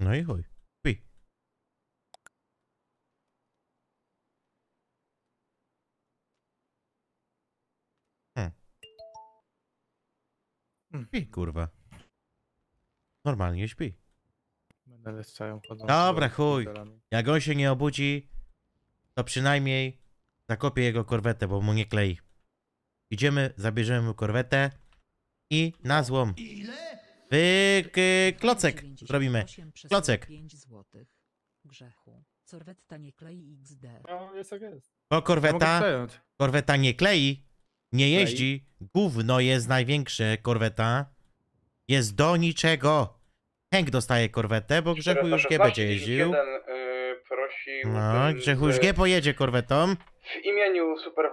No i chuj. pi Hmm. hmm. Pij, kurwa. Normalnie śpi. Będę leszczają chodzą. Dobra, chuj. Jak on się nie obudzi, to przynajmniej zakopię jego korwetę, bo mu nie klei. Idziemy, zabierzemy mu korwetę i na złom. Ile? Wy, k, klocek zrobimy. Klocek. O Korweta nie klei XD. No, jest jest. Bo korweta, korweta nie klei, nie jeździ. Gówno jest największe korweta. Jest do niczego. Henk dostaje korwetę, bo Grzechu już G będzie jeździł. Jeden, yy, prosi no, Grzechu już G pojedzie korwetą. W imieniu superwizora.